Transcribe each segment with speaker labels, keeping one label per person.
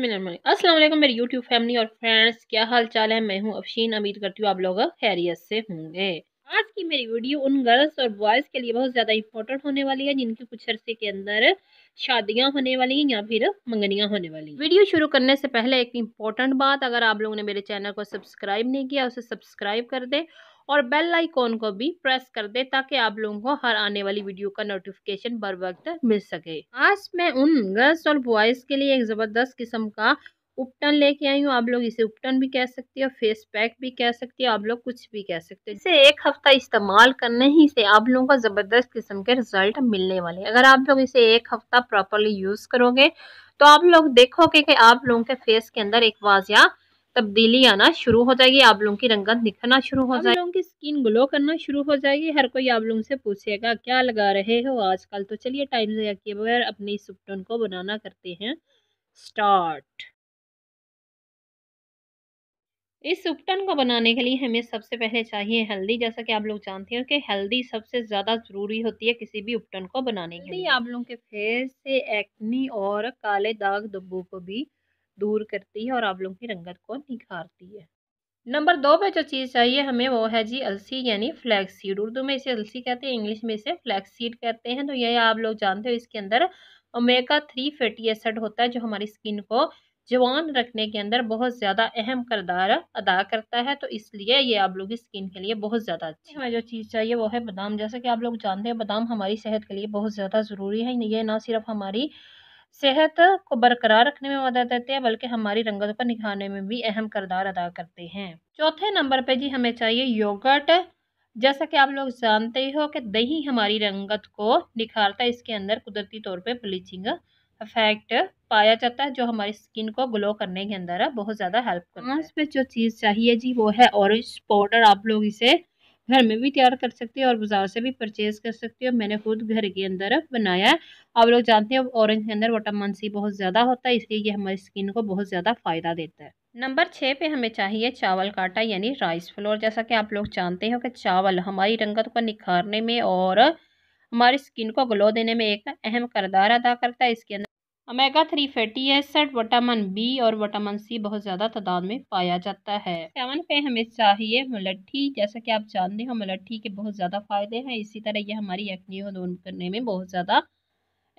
Speaker 1: अस्सलाम मेरी YouTube family और फ्रेंड्स क्या हाल चाल है मैं हूँ अफशीन अमीर करती हूँ आप लोग खैरियत से होंगे आज की मेरी वीडियो उन गर्ल्स और बॉयज़ के लिए बहुत ज़्यादा इंपॉर्टेंट होने वाली है जिनकी कुछ अरसे के अंदर शादियाँ होने वाली हैं या फिर मंगनियाँ होने वाली हैं वीडियो शुरू करने से पहले एक इम्पॉर्टेंट बात अगर आप लोगों ने मेरे चैनल को सब्सक्राइब नहीं किया उसे सब्सक्राइब कर दें और बेल आइकॉन को भी प्रेस कर दे ताकि आप लोगों को हर आने वाली वीडियो का नोटिफिकेशन बर वक्त मिल सके आज मैं उन गर्ल्स और बॉयज़ के लिए एक ज़बरदस्त किस्म का उपटन लेके आई हूँ आप लोग इसे उपटन भी कह सकते हो फेस पैक भी कह सकते हो आप लोग कुछ भी कह सकते हो इसे एक हफ्ता इस्तेमाल करने ही से आप लोगों को ज़बरदस्त किस्म के रिजल्ट मिलने वाले अगर आप लोग इसे एक हफ्ता प्रॉपरली यूज़ करोगे तो आप लोग देखोगे कि आप लोगों के फेस के अंदर एक वाजिया तब्दीली आना शुरू हो जाएगी आप लोगों की रंगत निखरना शुरू हो जाएगी लोगों की स्किन ग्लो करना शुरू हो जाएगी हर कोई आप लोगों से पूछेगा क्या लगा रहे हो आजकल तो चलिए टाइम से जाके बगैर अपने इस को बनाना करते हैं स्टार्ट इस उपटन को बनाने के लिए हमें सबसे पहले चाहिए हल्दी जैसा कि आप लोग जानते हैं कि हल्दी सबसे ज़्यादा ज़रूरी होती है किसी भी उपटन को बनाने के लिए आप लोगों के फेस से एक्नी और काले दाग धब्बों को भी दूर करती है और आंवलों की रंगत को निखारती है नंबर दो पे जो चीज़ चाहिए हमें वो है जी अलसी यानी फ्लैक्स सीड उर्दू में इसे अलसी कहते हैं इंग्लिश में इसे फ्लैक्स सीड कहते हैं तो यह आप लोग जानते हो इसके अंदर ओमेगा थ्री फैटी एसिड होता है जो हमारी स्किन को जवान रखने के अंदर बहुत ज़्यादा अहम करदार अदा करता है तो इसलिए ये आप लोग की स्किन के लिए बहुत ज़्यादा अच्छी हमें जो चीज़ चाहिए वो है बादाम जैसा कि आप लोग जानते हैं बादाम हमारी सेहत के लिए बहुत ज़्यादा ज़रूरी है ये ना सिर्फ हमारी सेहत को बरकरार रखने में मदद देते हैं बल्कि हमारी रंगत को निखारने में भी अहम करदार अदा करते हैं चौथे नंबर पे जी हमें चाहिए योगर्ट जैसा कि आप लोग जानते ही हो कि दही हमारी रंगत को निखारता है इसके अंदर कुदरती तौर पे ब्लीचिंग इफेक्ट पाया जाता है जो हमारी स्किन को ग्लो करने के अंदर बहुत ज़्यादा हेल्प करता हाँ, है पे जो चीज़ चाहिए जी वो है ऑरेंज पाउडर आप लोग इसे घर में भी तैयार कर सकते हो और बाज़ार से भी परचेज़ कर सकते हो मैंने खुद घर के अंदर बनाया है आप लोग जानते हो ऑरेंज के अंदर वाटामिन सी बहुत ज़्यादा होता है इसलिए ये हमारी स्किन को बहुत ज़्यादा फ़ायदा देता है नंबर छः पे हमें चाहिए चावल का आटा यानी राइस फ्लोर जैसा कि आप लोग जानते हो कि चावल हमारी रंगत को निखारने में और हमारी स्किन को ग्लो देने में एक अहम करदार अदा करता है इसके अंदर omega three fatty acid vitamin B और वटामिन सी बहुत ज़्यादा तादाद में पाया जाता है सेवन पे हमें चाहिए मलट्ठी जैसा कि आप जानते हो मलट्ठी के बहुत ज़्यादा फ़ायदे हैं इसी तरह यह हमारी एक्नी को दूर करने में बहुत ज़्यादा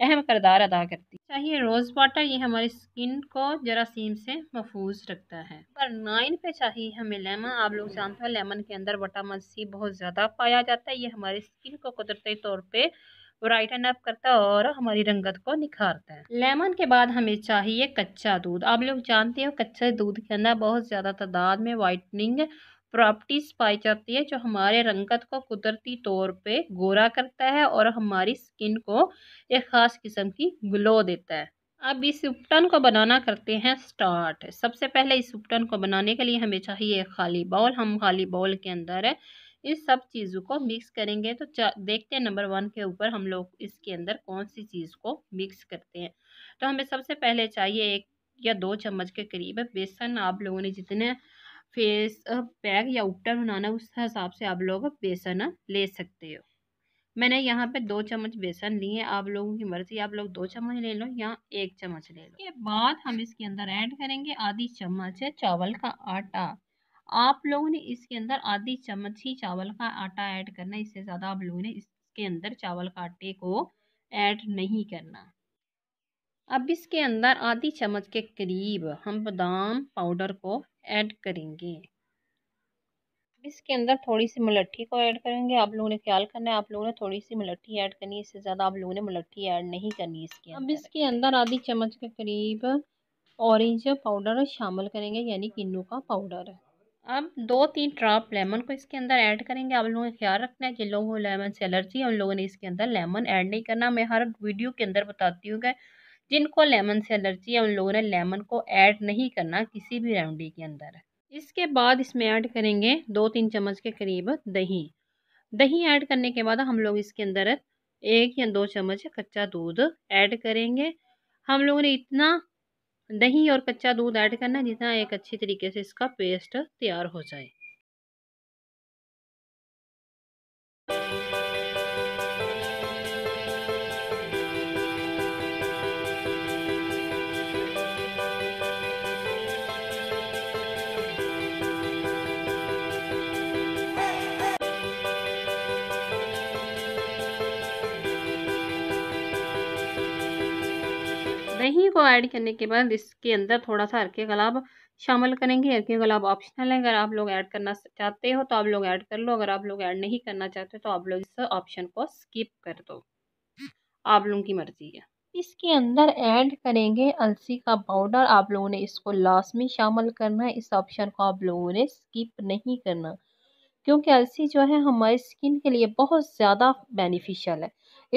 Speaker 1: अहम करदार अदा करती चाहिए रोज़ वाटर ये हमारी स्किन को जरासीम से महफूज रखता है नंबर नाइन पे चाहिए हमें लेमन आप लोग जानते हैं लेमन के अंदर वटामिन सी बहुत ज़्यादा पाया जाता है ये हमारी स्किन को कुदरती तौर पर ब्राइटन अप करता है और हमारी रंगत को निखारता है लेमन के बाद हमें चाहिए कच्चा दूध आप लोग जानते हो कच्चे दूध के अंदर बहुत ज़्यादा तादाद में वाइटनिंग प्रॉपर्टीज पाई जाती है जो हमारे रंगत को कुदरती तौर पे गोरा करता है और हमारी स्किन को एक ख़ास किस्म की ग्लो देता है अब इस उपटन को बनाना करते हैं स्टार्ट सबसे पहले इस उपटन को बनाने के लिए हमें चाहिए खाली बाउल हम खाली बाउल के अंदर इस सब चीज़ों को मिक्स करेंगे तो देखते हैं नंबर वन के ऊपर हम लोग इसके अंदर कौन सी चीज़ को मिक्स करते हैं तो हमें सबसे पहले चाहिए एक या दो चम्मच के करीब बेसन आप लोगों ने जितने फेस पैक या उपटा बनाना है उस हिसाब से आप लोग बेसन ले सकते हो मैंने यहाँ पे दो चम्मच बेसन लिए आप लोगों की मर्जी आप लोग दो चम्मच ले लो या एक चम्मच ले लो के बाद हम इसके अंदर ऐड करेंगे आधी चम्मच चावल का आटा आप लोगों ने इसके अंदर आधी चम्मच ही चावल का आटा ऐड करना इससे ज़्यादा आप लोगों ने इसके अंदर चावल का आटे को ऐड नहीं करना अब इसके अंदर आधी चम्मच के करीब हम बादाम पाउडर को ऐड करेंगे अब इसके अंदर थोड़ी सी मलट्ठी को ऐड करेंगे आप लोगों ने ख्याल करना है आप लोगों ने थोड़ी सी मलट्ठी ऐड करनी है इससे ज़्यादा आप लोगों ने मलट्ठी ऐड नहीं करनी इसके अब इसके अंदर आधी चम्मच के करीब ऑरेंज पाउडर शामिल करेंगे यानी किन्नू का पाउडर अब दो तीन ड्रॉप लेमन को इसके अंदर ऐड करेंगे आप लोगों का ख्याल रखना है जिन लोगों को लेमन से एलर्जी है उन लोगों ने इसके अंदर लेमन ऐड नहीं करना मैं हर वीडियो के अंदर बताती हूँ कि जिनको लेमन से एलर्जी है उन लोगों ने लेमन को ऐड नहीं करना किसी भी रेमडी के अंदर इसके बाद इसमें ऐड करेंगे दो तीन चम्मच के करीब दही दही ऐड करने के बाद हम लोग इसके अंदर एक या दो चम्मच कच्चा दूध ऐड करेंगे हम लोगों ने इतना दही और कच्चा दूध ऐड करना जितना एक अच्छी तरीके से इसका पेस्ट तैयार हो जाए को ऐड करने के बाद इसके अंदर थोड़ा सा हरके गलाब शामिल करेंगे हरके गलाब ऑप्शनल है अगर आप लोग ऐड करना चाहते हो तो आप लोग ऐड कर लो अगर आप लोग ऐड नहीं करना चाहते तो आप लोग इस ऑप्शन को स्किप कर दो आप लोगों की मर्ज़ी है इसके अंदर ऐड करेंगे अलसी का पाउडर आप लोगों ने इसको में शामिल करना है इस ऑप्शन को आप लोगों ने स्किप नहीं करना क्योंकि अलसी जो है हमारी स्किन के लिए बहुत ज़्यादा बेनिफिशियल है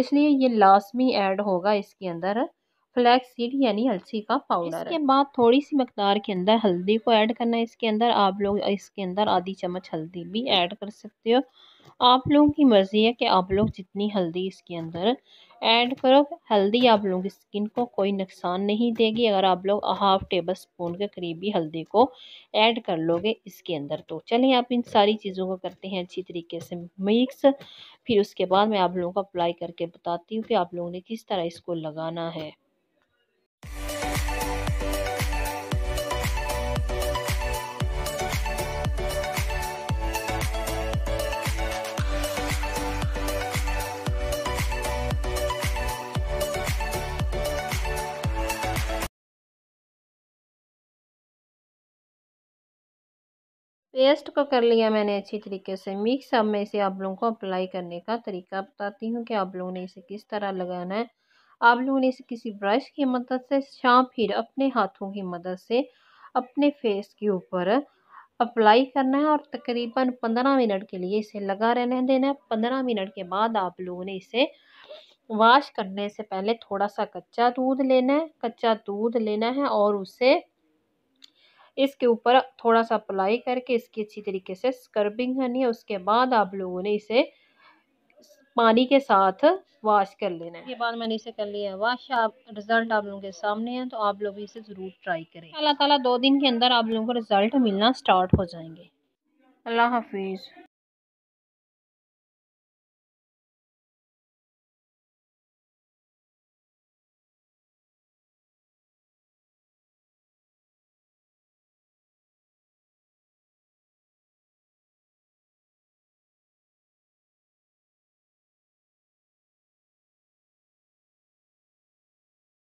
Speaker 1: इसलिए ये लास्ट में ऐड होगा इसके अंदर फ्लैक्स सीड यानी अलसी का पाउडर इसके बाद थोड़ी सी मकदार के अंदर हल्दी को ऐड करना है इसके अंदर आप लोग इसके अंदर आधी चम्मच हल्दी भी ऐड कर सकते हो आप लोगों की मर्ज़ी है कि आप लोग जितनी हल्दी इसके अंदर ऐड करो हल्दी आप लोगों की स्किन को कोई नुकसान नहीं देगी अगर आप लोग हाफ टेबल स्पून के करीब ही हल्दी को ऐड कर लोगे इसके अंदर तो चलें आप इन सारी चीज़ों को करते हैं अच्छी तरीके से मिक्स फिर उसके बाद मैं आप लोगों को अप्लाई करके बताती हूँ कि आप लोगों ने किस तरह इसको लगाना है पेस्ट को तो कर लिया मैंने अच्छी तरीके से मिक्स अब मैं इसे आप लोगों को अप्लाई करने का तरीका बताती हूँ कि आप लोगों ने इसे किस तरह लगाना है आप लोगों ने इसे किसी ब्रश की मदद से या फिर अपने हाथों की मदद से अपने फेस के ऊपर अप्लाई करना है और तकरीबन पंद्रह मिनट के लिए इसे लगा रहने देना है पंद्रह मिनट के बाद आप लोगों ने इसे वॉश करने से पहले थोड़ा सा कच्चा दूध लेना है कच्चा दूध लेना है और उसे इसके ऊपर थोड़ा सा अप्लाई करके इसकी अच्छी तरीके से स्क्रबिंग करनी है उसके बाद आप लोगों ने इसे पानी के साथ वॉश कर लेना है ये बाद मैंने इसे कर लिया है वॉश आप रिजल्ट आप लोगों के सामने है तो आप लोग इसे ज़रूर ट्राई करें अल्लाह ताला दो दिन के अंदर आप लोगों को रिजल्ट मिलना स्टार्ट हो जाएंगे अल्लाह हाफिज़